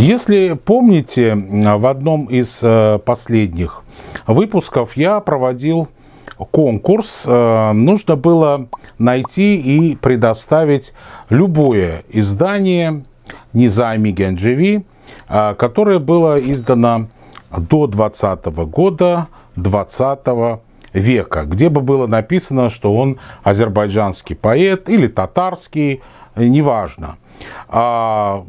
Если помните, а, в одном из э, последних выпусков я проводил конкурс. Э, нужно было найти и предоставить любое издание Низами Генджеви, а, которое было издано до 20 года 20 века, где бы было написано, что он азербайджанский поэт или татарский, неважно. А,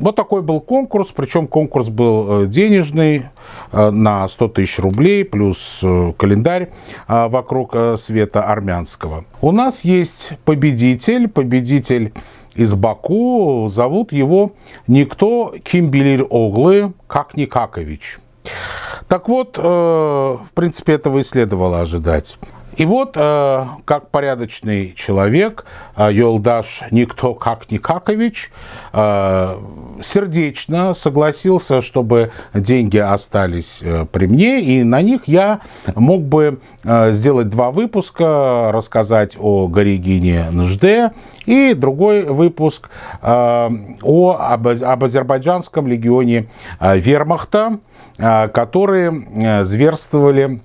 вот такой был конкурс, причем конкурс был э, денежный э, на 100 тысяч рублей, плюс э, календарь вокруг света армянского. У нас есть победитель, победитель из Баку, зовут его никто Кимбилир Оглы Какникакович. Так вот, в принципе, этого и следовало ожидать. И вот, э, как порядочный человек, э, Йолдаш Никто Как Никакович э, сердечно согласился, чтобы деньги остались при мне, и на них я мог бы сделать два выпуска, рассказать о Горегине НЖД и другой выпуск о, об, об азербайджанском легионе вермахта, которые зверствовали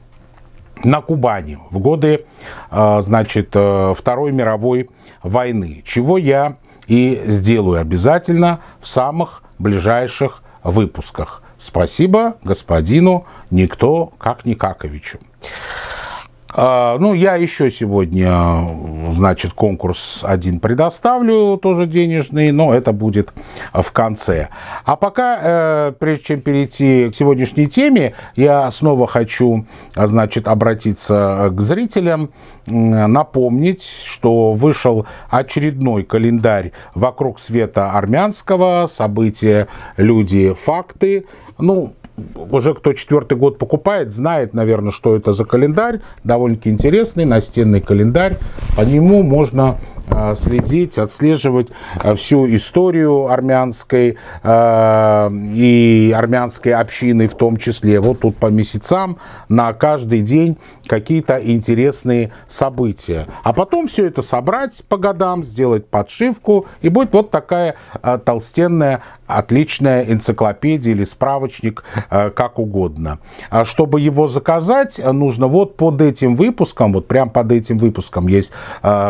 на Кубани в годы, э, значит, э, Второй мировой войны, чего я и сделаю обязательно в самых ближайших выпусках. Спасибо господину Никто Как Никаковичу. А, ну, я еще сегодня, значит, конкурс один предоставлю, тоже денежный, но это будет в конце. А пока, э, прежде чем перейти к сегодняшней теме, я снова хочу, значит, обратиться к зрителям, напомнить, что вышел очередной календарь «Вокруг света армянского», события «Люди. Факты». Ну, уже кто четвертый год покупает, знает, наверное, что это за календарь. Довольно-таки интересный настенный календарь. По нему можно а, следить, отслеживать а, всю историю армянской а, и армянской общины в том числе. Вот тут по месяцам на каждый день какие-то интересные события. А потом все это собрать по годам, сделать подшивку, и будет вот такая толстенная, отличная энциклопедия или справочник, как угодно. Чтобы его заказать, нужно вот под этим выпуском, вот прям под этим выпуском есть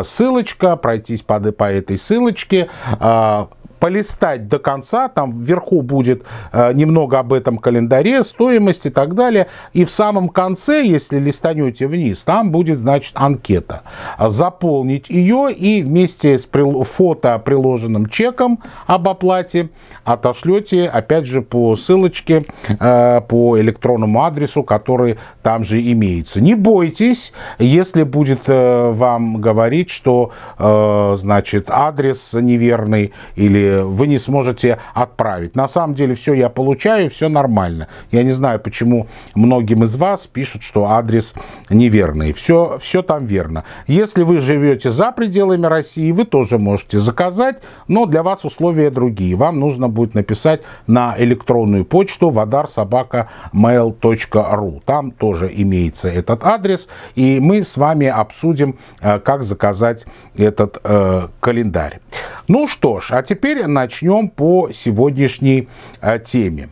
ссылочка, пройтись по, по этой ссылочке. А, полистать до конца, там вверху будет э, немного об этом календаре, стоимость и так далее. И в самом конце, если листанете вниз, там будет, значит, анкета. Заполнить ее и вместе с прил... фото приложенным чеком об оплате отошлете, опять же, по ссылочке, э, по электронному адресу, который там же имеется. Не бойтесь, если будет э, вам говорить, что, э, значит, адрес неверный или вы не сможете отправить. На самом деле все я получаю, все нормально. Я не знаю, почему многим из вас пишут, что адрес неверный. Все, все там верно. Если вы живете за пределами России, вы тоже можете заказать, но для вас условия другие. Вам нужно будет написать на электронную почту vadarsobaka.mail.ru. Там тоже имеется этот адрес, и мы с вами обсудим, э, как заказать этот э, календарь. Ну что ж, а теперь начнем по сегодняшней э, теме.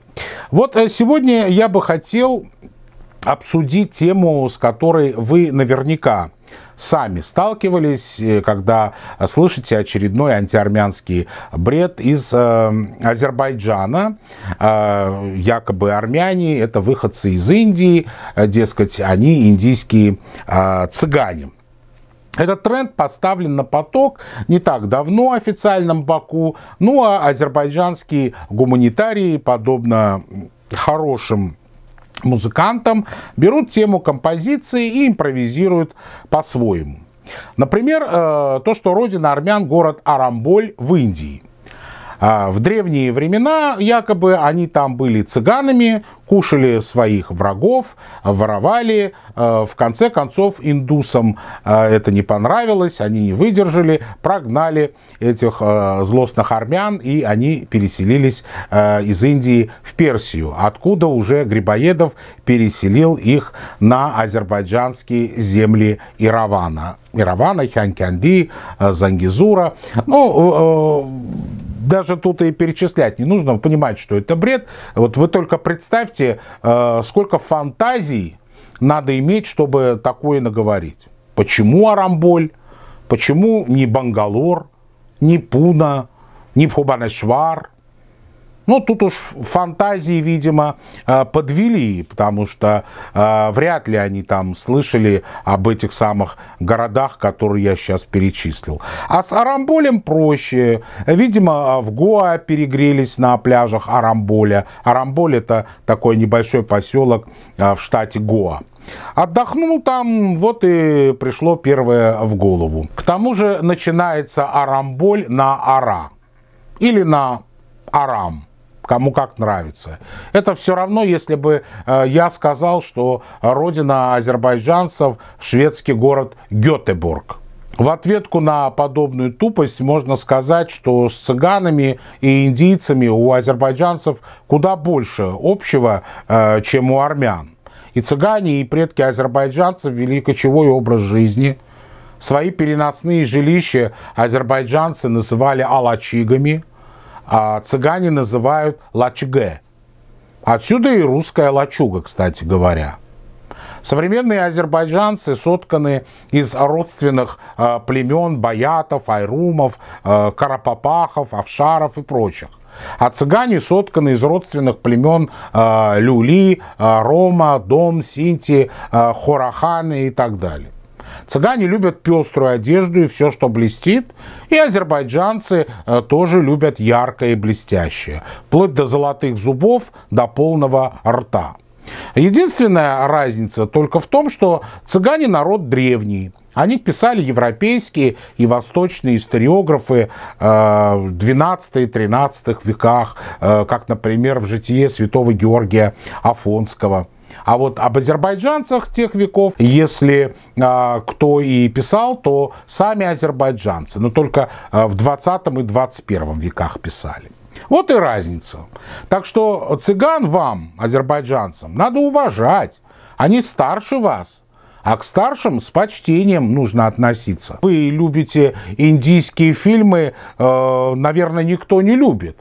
Вот э, сегодня я бы хотел обсудить тему, с которой вы наверняка сами сталкивались, э, когда слышите очередной антиармянский бред из э, Азербайджана. Э, якобы армяне это выходцы из Индии, дескать, они индийские э, цыгане. Этот тренд поставлен на поток не так давно официальном Баку, ну а азербайджанские гуманитарии, подобно хорошим музыкантам, берут тему композиции и импровизируют по-своему. Например, э, то, что родина армян город Арамболь в Индии – а в древние времена якобы они там были цыганами, кушали своих врагов, воровали. Э, в конце концов индусам э, это не понравилось, они не выдержали, прогнали этих э, злостных армян, и они переселились из Индии в Персию, откуда уже Грибоедов переселил их на азербайджанские земли Иравана. Иравана, Хянкянди, Зангизура. Ну, даже тут и перечислять не нужно, понимать, что это бред. Вот вы только представьте, э, сколько фантазий надо иметь, чтобы такое наговорить. Почему Арамболь? Почему не Бангалор, не Пуна, не Пхубанешвар – ну, тут уж фантазии, видимо, а, подвели, потому что э, вряд ли они там слышали об этих самых городах, которые я сейчас перечислил. А с Арамболем проще. Видимо, а, в Гоа перегрелись на пляжах Арамболя. Арамболь это такой небольшой поселок в штате Гоа. Отдохнул там, вот и пришло первое в голову. К тому же начинается Арамболь на Ара или на Арам кому как нравится. Это все равно, если бы э, я сказал, что родина азербайджанцев шведский город Гетеборг. В ответку на подобную тупость можно сказать, что с цыганами и индийцами у азербайджанцев куда больше общего, э, чем у армян. И цыгане, и предки азербайджанцев вели кочевой образ жизни. Свои переносные жилища азербайджанцы называли алачигами – а, цыгане называют лачге. Отсюда и русская лачуга, кстати говоря. Современные азербайджанцы сотканы из родственных э, племен баятов, айрумов, э, карапапахов, авшаров и прочих. А цыгане сотканы из родственных племен э, люли, э, рома, дом, синти, э, хораханы и так далее. Цыгане любят пеструю одежду и все, что блестит, и азербайджанцы э, тоже любят яркое и блестящее, вплоть до золотых зубов, до полного рта. Единственная разница только в том, что цыгане народ древний. Они писали европейские и восточные историографы э, в 12-13 веках, э, как, например, в житие святого Георгия Афонского. А вот об азербайджанцах тех веков, если а, кто и писал, то сами азербайджанцы, но только а, в 20 и 21 веках писали. Вот и разница. Так что цыган вам, азербайджанцам, надо уважать. Они старше вас. А к старшим с почтением нужно относиться. Вы любите индийские фильмы, э, наверное, никто не любит.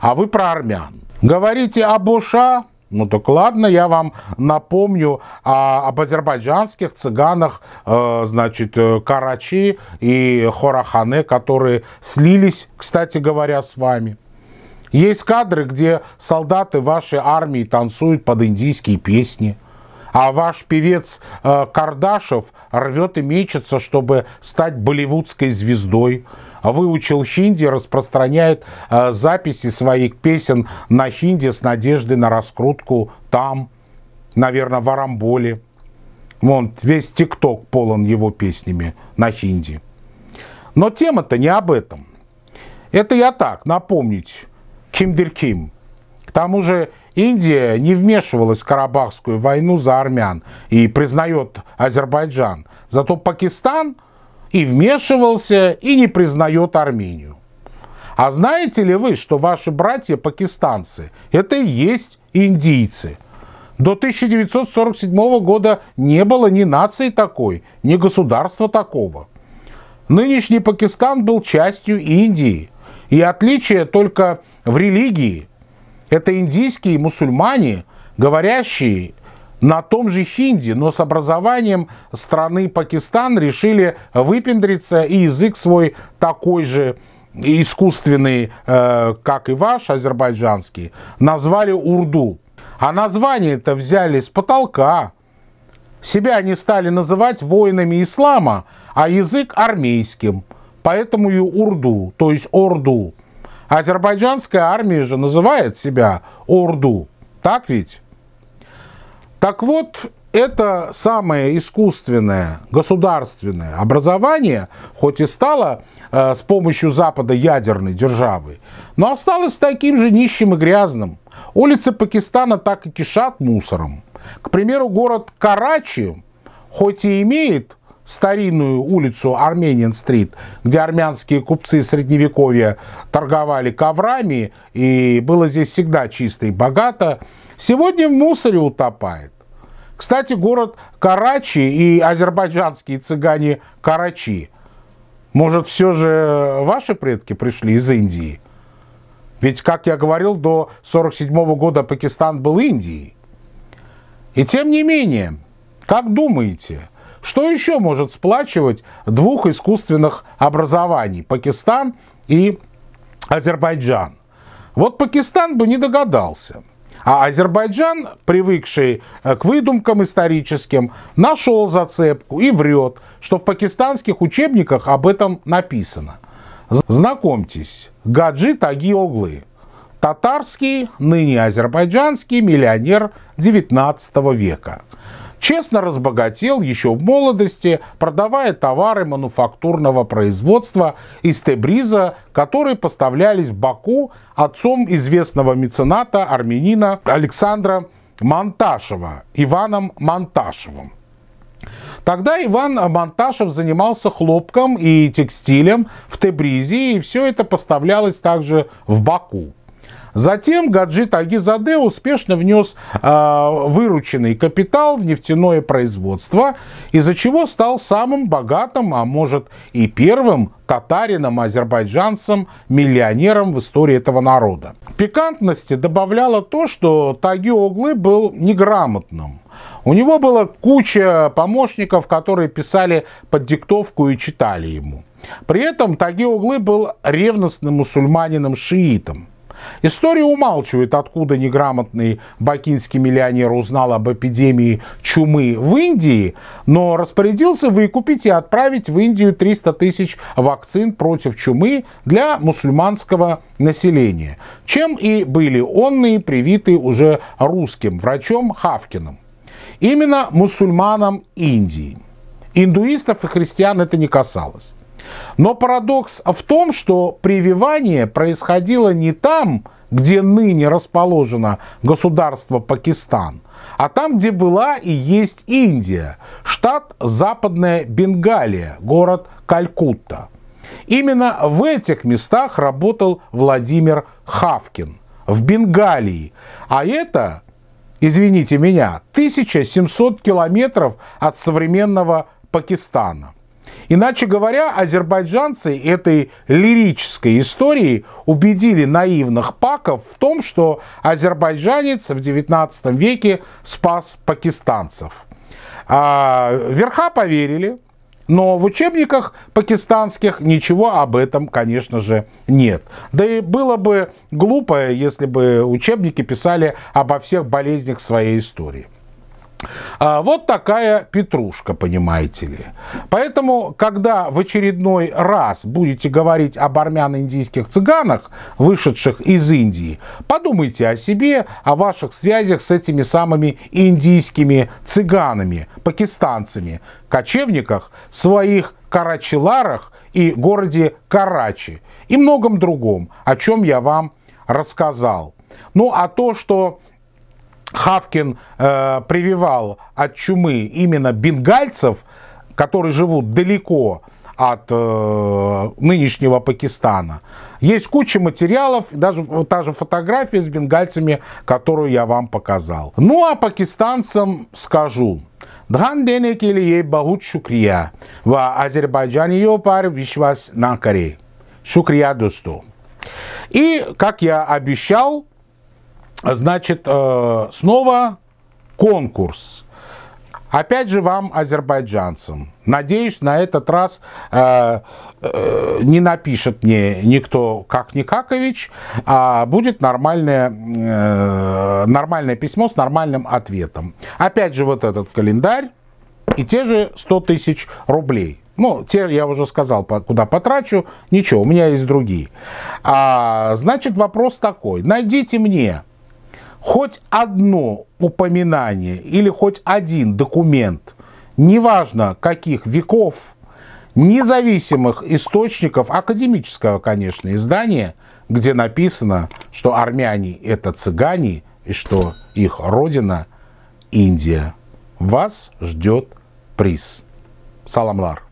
А вы про армян. Говорите об уша ну так ладно, я вам напомню о, об азербайджанских цыганах, э, значит, э, Карачи и Хорахане, которые слились, кстати говоря, с вами. Есть кадры, где солдаты вашей армии танцуют под индийские песни. А ваш певец э, Кардашев рвет и мечется, чтобы стать болливудской звездой. А выучил хинди, распространяет э, записи своих песен на хинди с надеждой на раскрутку там, наверное, в Арамболе. Вон, весь ТикТок полон его песнями на хинди. Но тема-то не об этом. Это я так, напомнить, Кимдер Ким. К тому же Индия не вмешивалась в Карабахскую войну за армян и признает Азербайджан. Зато Пакистан – и вмешивался, и не признает Армению. А знаете ли вы, что ваши братья-пакистанцы – это и есть индийцы? До 1947 года не было ни нации такой, ни государства такого. Нынешний Пакистан был частью Индии, и отличие только в религии. Это индийские мусульмане, говорящие на том же хинди, но с образованием страны Пакистан решили выпендриться и язык свой такой же искусственный, э, как и ваш, азербайджанский, назвали урду. А название это взяли с потолка. Себя они стали называть воинами ислама, а язык армейским. Поэтому и урду, то есть орду. Азербайджанская армия же называет себя орду. Так ведь? Так вот, это самое искусственное государственное образование, хоть и стало э, с помощью Запада ядерной державой, но осталось таким же нищим и грязным. Улицы Пакистана так и кишат мусором. К примеру, город Карачи, хоть и имеет старинную улицу Армениан стрит где армянские купцы средневековья торговали коврами, и было здесь всегда чисто и богато, сегодня в мусоре утопает. Кстати, город Карачи и азербайджанские цыгане Карачи. Может, все же ваши предки пришли из Индии? Ведь, как я говорил, до 1947 года Пакистан был Индией. И тем не менее, как думаете, что еще может сплачивать двух искусственных образований? Пакистан и Азербайджан. Вот Пакистан бы не догадался. А Азербайджан, привыкший э, к выдумкам историческим, нашел зацепку и врет, что в пакистанских учебниках об этом написано. Знакомьтесь, Гаджи Таги Оглы, татарский, ныне азербайджанский миллионер 19 века честно разбогател еще в молодости, продавая товары мануфактурного производства из Тебриза, которые поставлялись в Баку отцом известного мецената армянина Александра Монташева, Иваном Монташевым. Тогда Иван Монташев занимался хлопком и текстилем в Тебризе, и все это поставлялось также в Баку. Затем Гаджит Агизаде успешно внес э, вырученный капитал в нефтяное производство, из-за чего стал самым богатым, а может и первым татарином, азербайджанцем, миллионером в истории этого народа. Пикантности добавляло то, что Таги Оглы был неграмотным. У него была куча помощников, которые писали под диктовку и читали ему. При этом Таги Углы был ревностным мусульманином-шиитом. История умалчивает, откуда неграмотный бакинский миллионер узнал об эпидемии чумы в Индии, но распорядился выкупить и отправить в Индию 300 тысяч вакцин против чумы для мусульманского населения, чем и были онные привиты уже русским врачом Хавкиным. Именно мусульманам Индии. Индуистов и христиан это не касалось. Но парадокс в том, что прививание происходило не там, где ныне расположено государство Пакистан, а там, где была и есть Индия, штат Западная Бенгалия, город Калькутта. Именно в этих местах работал Владимир Хавкин, в Бенгалии, а это, извините меня, 1700 километров от современного Пакистана. Иначе говоря, азербайджанцы этой лирической истории убедили наивных паков в том, что азербайджанец в XIX веке спас пакистанцев. А верха поверили, но в учебниках пакистанских ничего об этом, конечно же, нет. Да и было бы глупо, если бы учебники писали обо всех болезнях своей истории. А, вот такая петрушка, понимаете ли. Поэтому, когда в очередной раз будете говорить об армяно-индийских цыганах, вышедших из Индии, подумайте о себе, о ваших связях с этими самыми индийскими цыганами, пакистанцами, кочевниках, своих карачеларах и городе Карачи и многом другом, о чем я вам рассказал. Ну а то, что Хавкин э, прививал от чумы именно бенгальцев, которые живут далеко от э, нынешнего Пакистана. Есть куча материалов, даже та же фотография с бенгальцами, которую я вам показал. Ну а пакистанцам скажу. धन देने के लिए шукрия, शुक्रिया व азербайджаниयों पर विश्वास ना करे. Шукрия Досто. И, как я обещал, Значит, э, снова конкурс. Опять же вам, азербайджанцам. Надеюсь, на этот раз э, э, не напишет мне никто как Никакович, а будет нормальное, э, нормальное письмо с нормальным ответом. Опять же вот этот календарь и те же 100 тысяч рублей. Ну, те, я уже сказал, куда потрачу, ничего, у меня есть другие. А, значит, вопрос такой. Найдите мне хоть одно упоминание или хоть один документ, неважно каких веков, независимых источников, академического, конечно, издания, где написано, что армяне – это цыгане, и что их родина – Индия. Вас ждет приз. Саламлар.